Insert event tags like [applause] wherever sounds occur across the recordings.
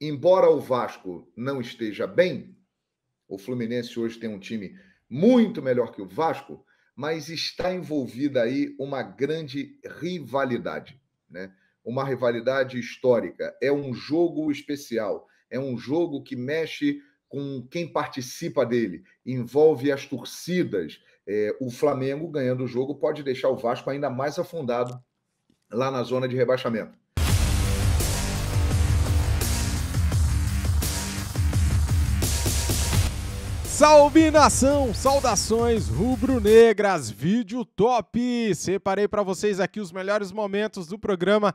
embora o Vasco não esteja bem, o Fluminense hoje tem um time muito melhor que o Vasco, mas está envolvida aí uma grande rivalidade, né? Uma rivalidade histórica, é um jogo especial, é um jogo que mexe com quem participa dele, envolve as torcidas. É, o Flamengo ganhando o jogo pode deixar o Vasco ainda mais afundado lá na zona de rebaixamento. Salve nação! Saudações rubro-negras, vídeo top! Separei para vocês aqui os melhores momentos do programa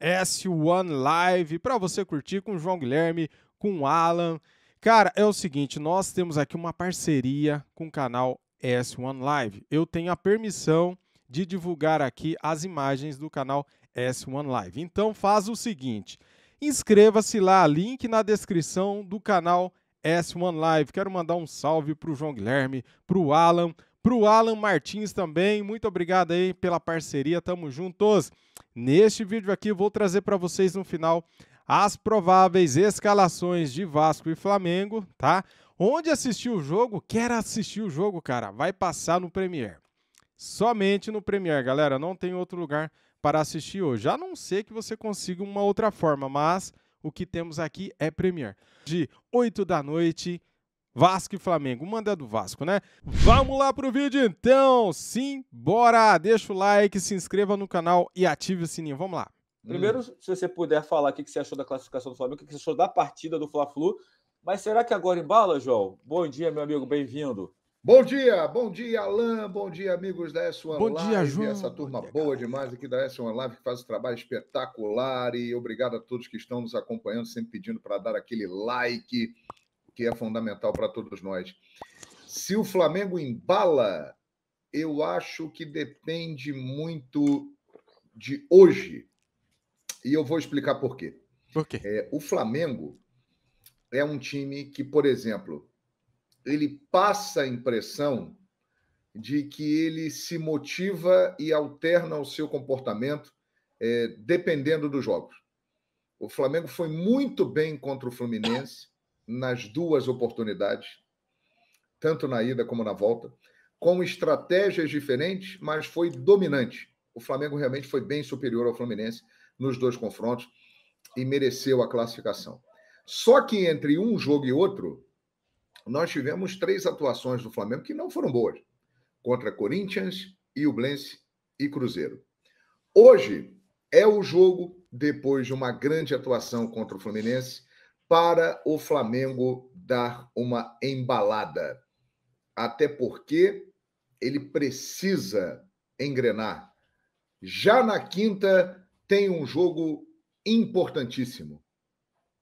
S1 Live para você curtir com o João Guilherme, com o Alan. Cara, é o seguinte, nós temos aqui uma parceria com o canal S1 Live. Eu tenho a permissão de divulgar aqui as imagens do canal S1 Live. Então faz o seguinte, inscreva-se lá, link na descrição do canal S1 S1 Live. Quero mandar um salve para o João Guilherme, para o Alan, para o Alan Martins também. Muito obrigado aí pela parceria, tamo juntos. Neste vídeo aqui vou trazer para vocês no final as prováveis escalações de Vasco e Flamengo, tá? Onde assistir o jogo, quer assistir o jogo, cara, vai passar no Premier. Somente no Premier, galera, não tem outro lugar para assistir hoje. A não ser que você consiga uma outra forma, mas o que temos aqui é Premier. De 8 da noite, Vasco e Flamengo. Manda é do Vasco, né? Vamos lá pro vídeo então! Sim, bora! Deixa o like, se inscreva no canal e ative o sininho. Vamos lá. Hum. Primeiro, hum. se você puder falar o que você achou da classificação do Flamengo, o que você achou da partida do Fla-Flu. Mas será que agora embala, João? Bom dia, meu amigo, bem-vindo. Bom dia, bom dia, Alain, bom dia, amigos da S1 bom Live. Dia, João. Essa turma dia, boa demais aqui da S1 Live, que faz um trabalho espetacular. E obrigado a todos que estão nos acompanhando, sempre pedindo para dar aquele like, que é fundamental para todos nós. Se o Flamengo embala, eu acho que depende muito de hoje. E eu vou explicar por quê. Por quê? É, o Flamengo é um time que, por exemplo, ele passa a impressão de que ele se motiva e alterna o seu comportamento é, dependendo dos jogos. O Flamengo foi muito bem contra o Fluminense nas duas oportunidades, tanto na ida como na volta, com estratégias diferentes, mas foi dominante. O Flamengo realmente foi bem superior ao Fluminense nos dois confrontos e mereceu a classificação. Só que entre um jogo e outro, nós tivemos três atuações do Flamengo que não foram boas contra Corinthians, Iublense e Cruzeiro. Hoje é o jogo depois de uma grande atuação contra o Fluminense para o Flamengo dar uma embalada. Até porque ele precisa engrenar. Já na quinta tem um jogo importantíssimo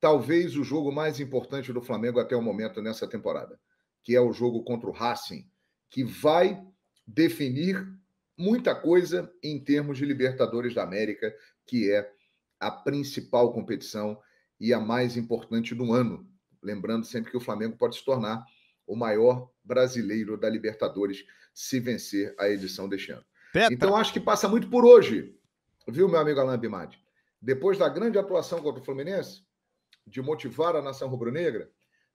talvez o jogo mais importante do Flamengo até o momento nessa temporada, que é o jogo contra o Racing, que vai definir muita coisa em termos de Libertadores da América, que é a principal competição e a mais importante do ano. Lembrando sempre que o Flamengo pode se tornar o maior brasileiro da Libertadores se vencer a edição deste ano. Então acho que passa muito por hoje, viu, meu amigo Alain Bimadi? Depois da grande atuação contra o Fluminense, de motivar a nação rubro-negra,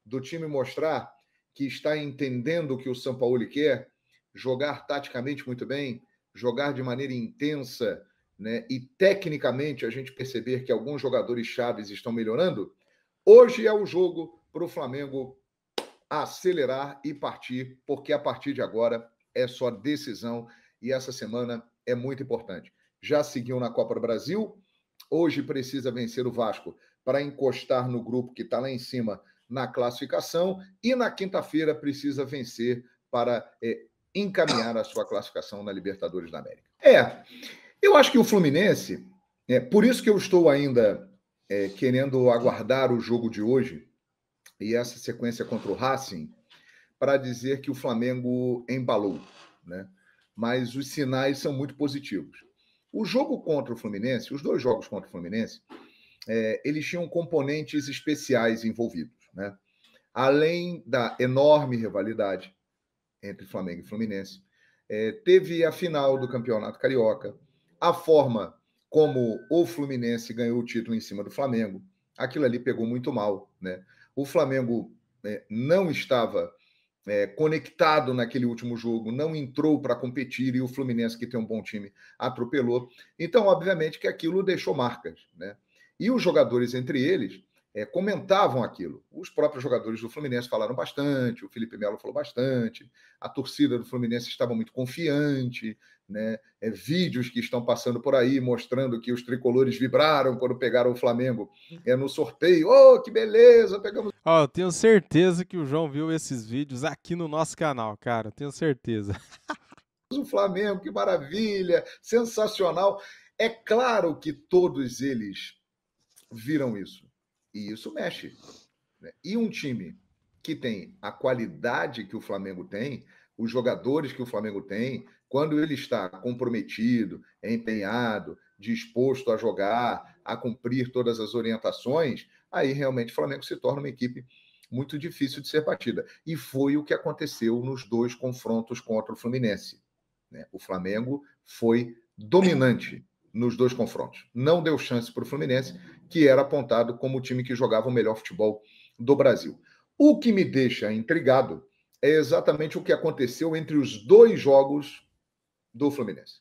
do time mostrar que está entendendo o que o São Paulo quer, jogar taticamente muito bem, jogar de maneira intensa, né? E tecnicamente a gente perceber que alguns jogadores chaves estão melhorando. Hoje é o jogo para o Flamengo acelerar e partir, porque a partir de agora é só decisão e essa semana é muito importante. Já seguiu na Copa do Brasil, hoje precisa vencer o Vasco para encostar no grupo que está lá em cima na classificação e na quinta-feira precisa vencer para é, encaminhar a sua classificação na Libertadores da América. É, eu acho que o Fluminense, é, por isso que eu estou ainda é, querendo aguardar o jogo de hoje e essa sequência contra o Racing para dizer que o Flamengo embalou, né? Mas os sinais são muito positivos. O jogo contra o Fluminense, os dois jogos contra o Fluminense, é, eles tinham componentes especiais envolvidos, né? Além da enorme rivalidade entre Flamengo e Fluminense, é, teve a final do Campeonato Carioca, a forma como o Fluminense ganhou o título em cima do Flamengo, aquilo ali pegou muito mal, né? O Flamengo é, não estava é, conectado naquele último jogo, não entrou para competir e o Fluminense, que tem um bom time, atropelou. Então, obviamente, que aquilo deixou marcas. Né? E os jogadores entre eles é, comentavam aquilo. Os próprios jogadores do Fluminense falaram bastante, o Felipe Melo falou bastante, a torcida do Fluminense estava muito confiante, né? É, vídeos que estão passando por aí mostrando que os tricolores vibraram quando pegaram o Flamengo é, no sorteio. Oh, que beleza! Pegamos. oh, eu tenho certeza que o João viu esses vídeos aqui no nosso canal, cara. tenho certeza. [laughs] o Flamengo, que maravilha! Sensacional! É claro que todos eles viram isso. E isso mexe. Né? E um time que tem a qualidade que o Flamengo tem, os jogadores que o Flamengo tem, quando ele está comprometido, empenhado, disposto a jogar, a cumprir todas as orientações, aí realmente o Flamengo se torna uma equipe muito difícil de ser batida. E foi o que aconteceu nos dois confrontos contra o Fluminense. Né? O Flamengo foi dominante nos dois confrontos. Não deu chance para o Fluminense, que era apontado como o time que jogava o melhor futebol do Brasil. O que me deixa intrigado é exatamente o que aconteceu entre os dois jogos do Fluminense.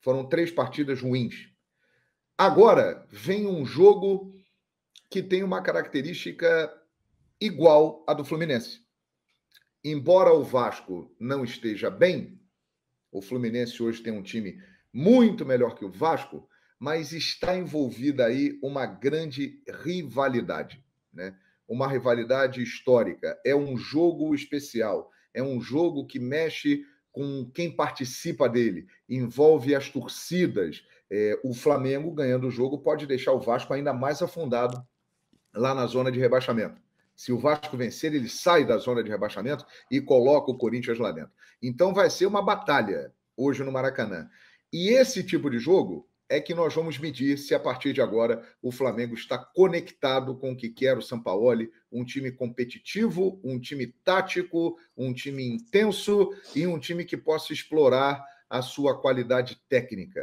Foram três partidas ruins. Agora vem um jogo que tem uma característica igual à do Fluminense. Embora o Vasco não esteja bem, o Fluminense hoje tem um time muito melhor que o Vasco, mas está envolvida aí uma grande rivalidade, né? Uma rivalidade histórica. É um jogo especial, é um jogo que mexe com quem participa dele, envolve as torcidas. É, o Flamengo ganhando o jogo pode deixar o Vasco ainda mais afundado lá na zona de rebaixamento. Se o Vasco vencer, ele sai da zona de rebaixamento e coloca o Corinthians lá dentro. Então vai ser uma batalha hoje no Maracanã. E esse tipo de jogo é que nós vamos medir se a partir de agora o Flamengo está conectado com o que quer o Sampaoli, um time competitivo, um time tático, um time intenso e um time que possa explorar a sua qualidade técnica,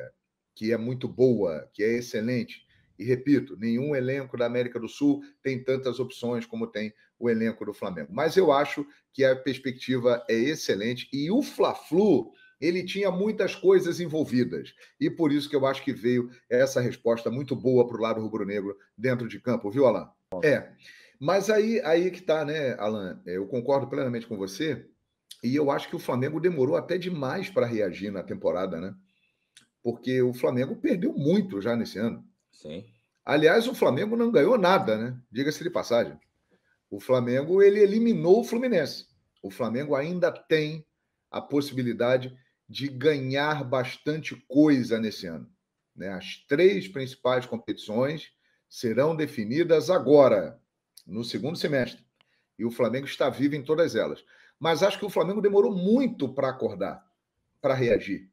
que é muito boa, que é excelente. E repito, nenhum elenco da América do Sul tem tantas opções como tem o elenco do Flamengo. Mas eu acho que a perspectiva é excelente e o Fla-Flu ele tinha muitas coisas envolvidas. E por isso que eu acho que veio essa resposta muito boa para o lado rubro-negro dentro de campo, viu, Alain? É. Mas aí, aí que está, né, Alain? É, eu concordo plenamente com você. E eu acho que o Flamengo demorou até demais para reagir na temporada, né? Porque o Flamengo perdeu muito já nesse ano. Sim. Aliás, o Flamengo não ganhou nada, né? Diga-se de passagem. O Flamengo ele eliminou o Fluminense. O Flamengo ainda tem a possibilidade de ganhar bastante coisa nesse ano. Né? As três principais competições serão definidas agora, no segundo semestre. E o Flamengo está vivo em todas elas. Mas acho que o Flamengo demorou muito para acordar, para reagir.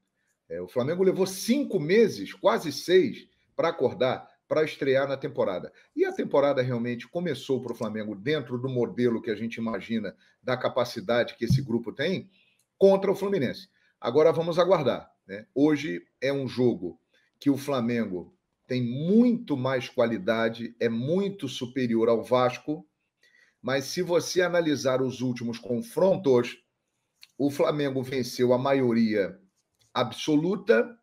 É, o Flamengo levou cinco meses, quase seis, para acordar, para estrear na temporada. E a temporada realmente começou para o Flamengo dentro do modelo que a gente imagina da capacidade que esse grupo tem contra o Fluminense. Agora vamos aguardar. Né? Hoje é um jogo que o Flamengo tem muito mais qualidade, é muito superior ao Vasco, mas se você analisar os últimos confrontos, o Flamengo venceu a maioria absoluta,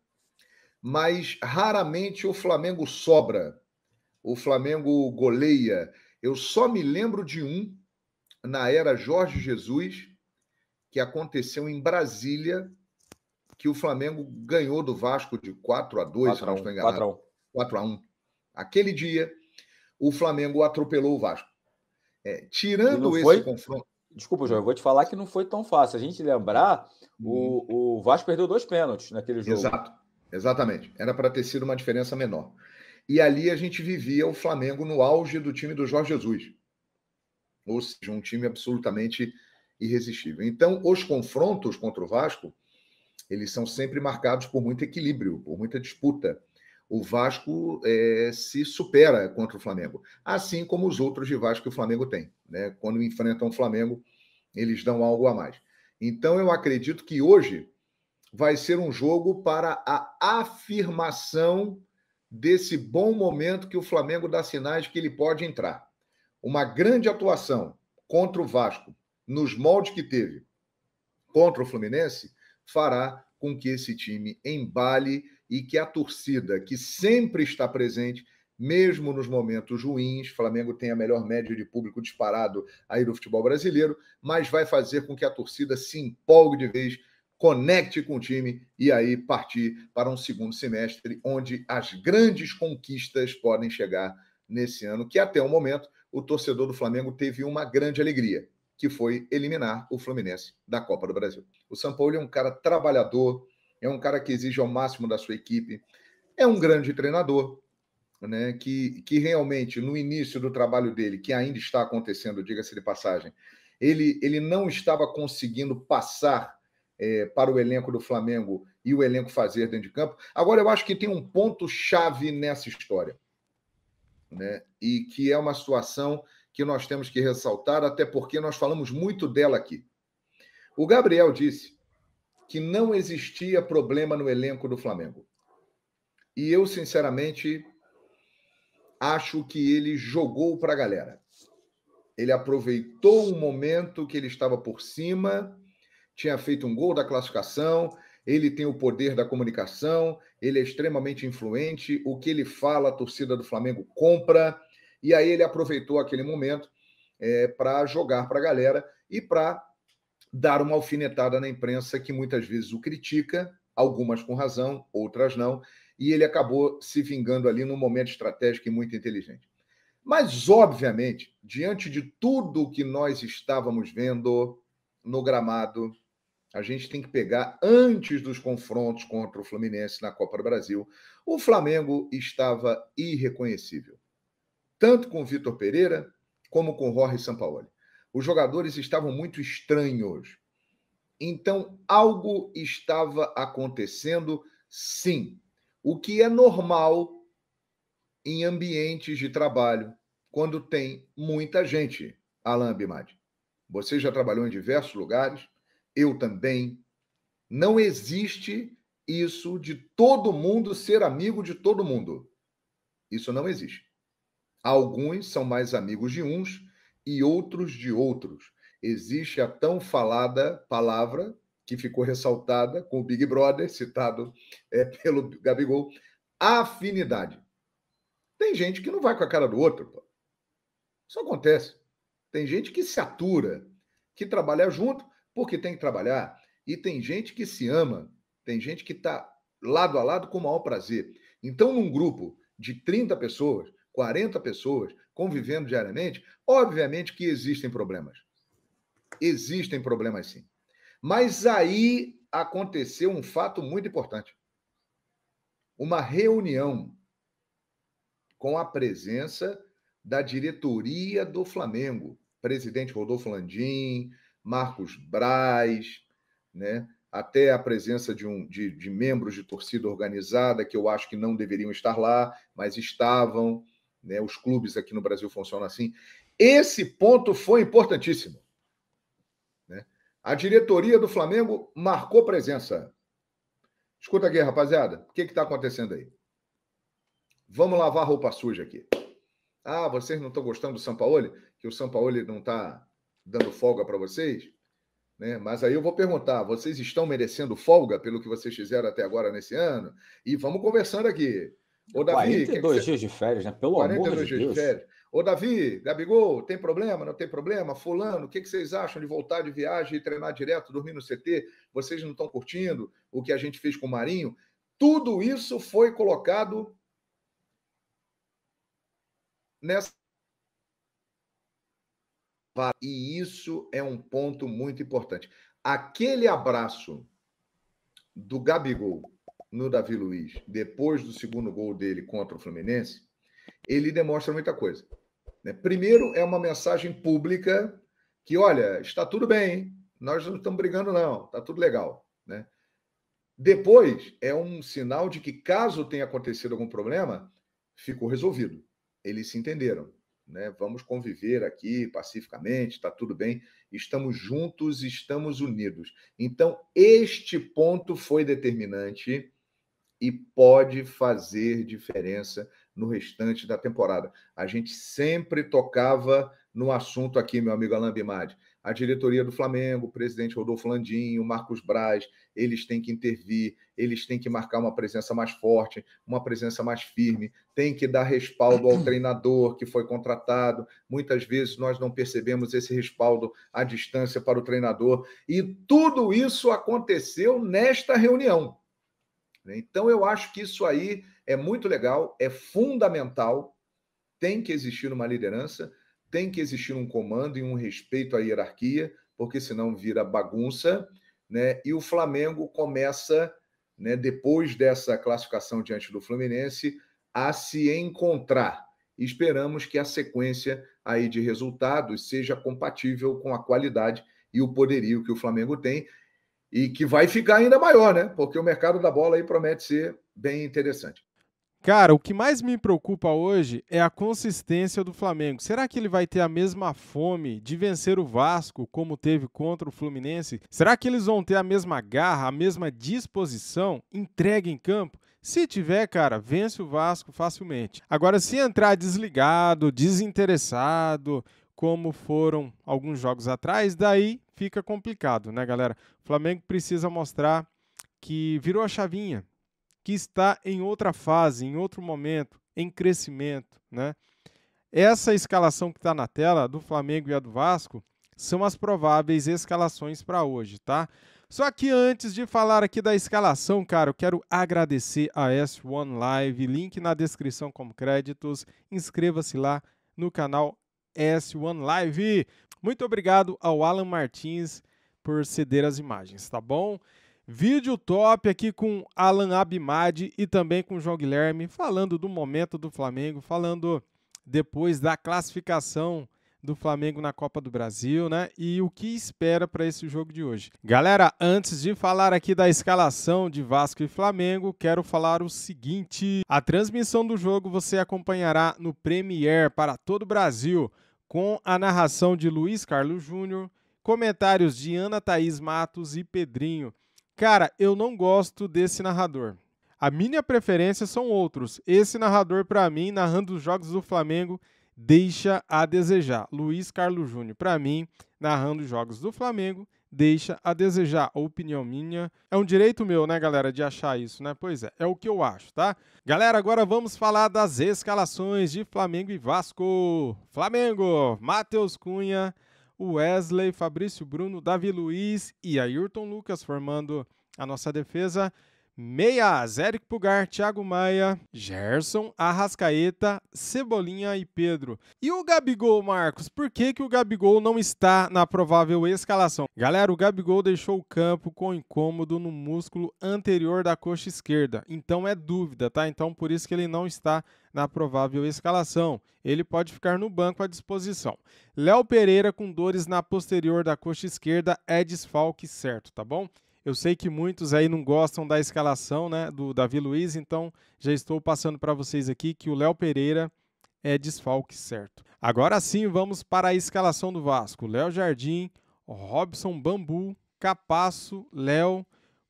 mas raramente o Flamengo sobra. O Flamengo goleia. Eu só me lembro de um na era Jorge Jesus que aconteceu em Brasília que o Flamengo ganhou do Vasco de 4 a 2 4 a 1, se não estou enganado. 4 a 1. Aquele dia, o Flamengo atropelou o Vasco. É, tirando esse foi... confronto. Desculpa, João, eu vou te falar que não foi tão fácil. A gente lembrar, hum. o, uhum. o Vasco perdeu dois pênaltis naquele jogo. Exato, exatamente. Era para ter sido uma diferença menor. E ali a gente vivia o Flamengo no auge do time do Jorge Jesus. Ou seja, um time absolutamente irresistível. Então, os confrontos contra o Vasco eles são sempre marcados por muito equilíbrio, por muita disputa. O Vasco é, se supera contra o Flamengo, assim como os outros rivais que o Flamengo tem. Né? Quando enfrentam o Flamengo, eles dão algo a mais. Então, eu acredito que hoje vai ser um jogo para a afirmação desse bom momento que o Flamengo dá sinais que ele pode entrar. Uma grande atuação contra o Vasco, nos moldes que teve contra o Fluminense, fará com que esse time embale e que a torcida, que sempre está presente, mesmo nos momentos ruins, Flamengo tem a melhor média de público disparado aí do futebol brasileiro, mas vai fazer com que a torcida se empolgue de vez, conecte com o time e aí partir para um segundo semestre onde as grandes conquistas podem chegar nesse ano, que até o momento o torcedor do Flamengo teve uma grande alegria que foi eliminar o Fluminense da Copa do Brasil. O São Paulo é um cara trabalhador, é um cara que exige ao máximo da sua equipe, é um grande treinador, né, que, que realmente no início do trabalho dele, que ainda está acontecendo, diga-se de passagem, ele, ele não estava conseguindo passar é, para o elenco do Flamengo e o elenco fazer dentro de campo. Agora, eu acho que tem um ponto-chave nessa história, né, e que é uma situação que nós temos que ressaltar, até porque nós falamos muito dela aqui. O Gabriel disse que não existia problema no elenco do Flamengo. E eu, sinceramente, acho que ele jogou para a galera. Ele aproveitou o momento que ele estava por cima, tinha feito um gol da classificação, ele tem o poder da comunicação, ele é extremamente influente, o que ele fala, a torcida do Flamengo compra. E aí ele aproveitou aquele momento é, para jogar para a galera e para dar uma alfinetada na imprensa que muitas vezes o critica, algumas com razão, outras não, e ele acabou se vingando ali num momento estratégico e muito inteligente. Mas, obviamente, diante de tudo o que nós estávamos vendo no gramado, a gente tem que pegar antes dos confrontos contra o Fluminense na Copa do Brasil. O Flamengo estava irreconhecível tanto com Vitor Pereira como com Jorge Sampaoli. Os jogadores estavam muito estranhos. Então, algo estava acontecendo, sim. O que é normal em ambientes de trabalho, quando tem muita gente, Alain Bimadi. Você já trabalhou em diversos lugares, eu também. Não existe isso de todo mundo ser amigo de todo mundo. Isso não existe. Alguns são mais amigos de uns e outros de outros. Existe a tão falada palavra que ficou ressaltada com o Big Brother, citado é, pelo Gabigol, afinidade. Tem gente que não vai com a cara do outro. Pô. Isso acontece. Tem gente que se atura, que trabalha junto porque tem que trabalhar. E tem gente que se ama. Tem gente que está lado a lado com o maior prazer. Então, num grupo de 30 pessoas, 40 pessoas convivendo diariamente, obviamente que existem problemas. Existem problemas sim. Mas aí aconteceu um fato muito importante. Uma reunião com a presença da diretoria do Flamengo, presidente Rodolfo Landim, Marcos Braz, né? até a presença de, um, de, de membros de torcida organizada que eu acho que não deveriam estar lá, mas estavam. Né? Os clubes aqui no Brasil funcionam assim. Esse ponto foi importantíssimo. Né? A diretoria do Flamengo marcou presença. Escuta aqui, rapaziada, o que está acontecendo aí? Vamos lavar roupa suja aqui. Ah, vocês não estão gostando do Sampaoli? Que o Sampaoli não está dando folga para vocês? Né? Mas aí eu vou perguntar: vocês estão merecendo folga pelo que vocês fizeram até agora nesse ano? E vamos conversando aqui. Ô, Davi, 42 que que dias de férias, né? Pelo amor de Deus. De férias. Ô, Davi, Gabigol, tem problema? Não tem problema? Fulano, o que, que vocês acham de voltar de viagem e treinar direto, dormir no CT? Vocês não estão curtindo o que a gente fez com o Marinho? Tudo isso foi colocado nessa. E isso é um ponto muito importante. Aquele abraço do Gabigol no Davi Luiz, depois do segundo gol dele contra o Fluminense, ele demonstra muita coisa. Né? Primeiro, é uma mensagem pública que, olha, está tudo bem, hein? nós não estamos brigando, não, está tudo legal. Né? Depois, é um sinal de que, caso tenha acontecido algum problema, ficou resolvido. Eles se entenderam. Né? Vamos conviver aqui pacificamente, está tudo bem, estamos juntos, estamos unidos. Então, este ponto foi determinante e pode fazer diferença no restante da temporada. A gente sempre tocava no assunto aqui, meu amigo Alain Bimadi. A diretoria do Flamengo, o presidente Rodolfo Landim, o Marcos Braz, eles têm que intervir, eles têm que marcar uma presença mais forte, uma presença mais firme, tem que dar respaldo ao treinador que foi contratado. Muitas vezes nós não percebemos esse respaldo à distância para o treinador. E tudo isso aconteceu nesta reunião. Né? Então, eu acho que isso aí é muito legal, é fundamental, tem que existir uma liderança, tem que existir um comando e um respeito à hierarquia, porque senão vira bagunça, né? E o Flamengo começa, né, depois dessa classificação diante do Fluminense, a se encontrar. Esperamos que a sequência aí de resultados seja compatível com a qualidade e o poderio que o Flamengo tem e que vai ficar ainda maior, né? Porque o mercado da bola aí promete ser bem interessante. Cara, o que mais me preocupa hoje é a consistência do Flamengo. Será que ele vai ter a mesma fome de vencer o Vasco como teve contra o Fluminense? Será que eles vão ter a mesma garra, a mesma disposição entregue em campo? Se tiver, cara, vence o Vasco facilmente. Agora, se entrar desligado, desinteressado, como foram alguns jogos atrás, daí fica complicado, né, galera? O Flamengo precisa mostrar que virou a chavinha, que está em outra fase, em outro momento, em crescimento, né? Essa escalação que está na tela do Flamengo e a do Vasco são as prováveis escalações para hoje, tá? Só que antes de falar aqui da escalação, cara, eu quero agradecer a S1 Live, link na descrição como créditos. Inscreva-se lá no canal S1 Live. Muito obrigado ao Alan Martins por ceder as imagens, tá bom? Vídeo top aqui com Alan Abimadi e também com João Guilherme, falando do momento do Flamengo, falando depois da classificação do Flamengo na Copa do Brasil, né? E o que espera para esse jogo de hoje. Galera, antes de falar aqui da escalação de Vasco e Flamengo, quero falar o seguinte: a transmissão do jogo você acompanhará no Premier para todo o Brasil com a narração de Luiz Carlos Júnior, comentários de Ana Thaís Matos e Pedrinho. Cara, eu não gosto desse narrador. A minha preferência são outros. Esse narrador, para mim, narrando os jogos do Flamengo, deixa a desejar. Luiz Carlos Júnior, para mim, narrando os jogos do Flamengo, deixa a desejar. Opinião minha. É um direito meu, né, galera, de achar isso, né? Pois é, é o que eu acho, tá? Galera, agora vamos falar das escalações de Flamengo e Vasco. Flamengo, Matheus Cunha, Wesley, Fabrício Bruno, Davi Luiz e Ayrton Lucas formando a nossa defesa. Meias, Eric Pugar, Thiago Maia, Gerson, Arrascaeta, Cebolinha e Pedro. E o Gabigol, Marcos? Por que, que o Gabigol não está na provável escalação? Galera, o Gabigol deixou o campo com incômodo no músculo anterior da coxa esquerda. Então é dúvida, tá? Então por isso que ele não está na provável escalação. Ele pode ficar no banco à disposição. Léo Pereira com dores na posterior da coxa esquerda é desfalque certo, tá bom? Eu sei que muitos aí não gostam da escalação né, do Davi Luiz, então já estou passando para vocês aqui que o Léo Pereira é desfalque certo. Agora sim, vamos para a escalação do Vasco. Léo Jardim, Robson Bambu, Capasso, Léo,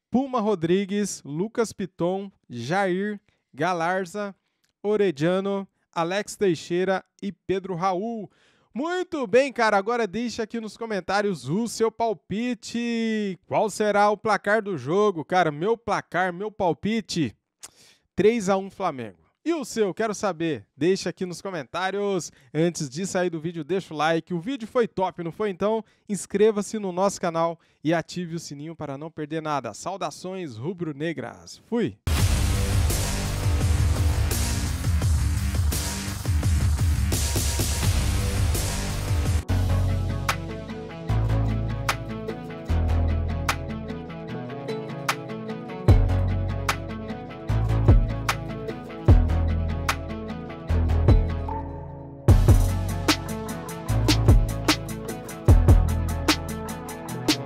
Puma Rodrigues, Lucas Piton, Jair, Galarza, Orediano, Alex Teixeira e Pedro Raul. Muito bem, cara. Agora deixa aqui nos comentários o seu palpite. Qual será o placar do jogo, cara? Meu placar, meu palpite: 3 a 1 Flamengo. E o seu, quero saber? Deixa aqui nos comentários. Antes de sair do vídeo, deixa o like. O vídeo foi top, não foi então? Inscreva-se no nosso canal e ative o sininho para não perder nada. Saudações rubro-negras. Fui.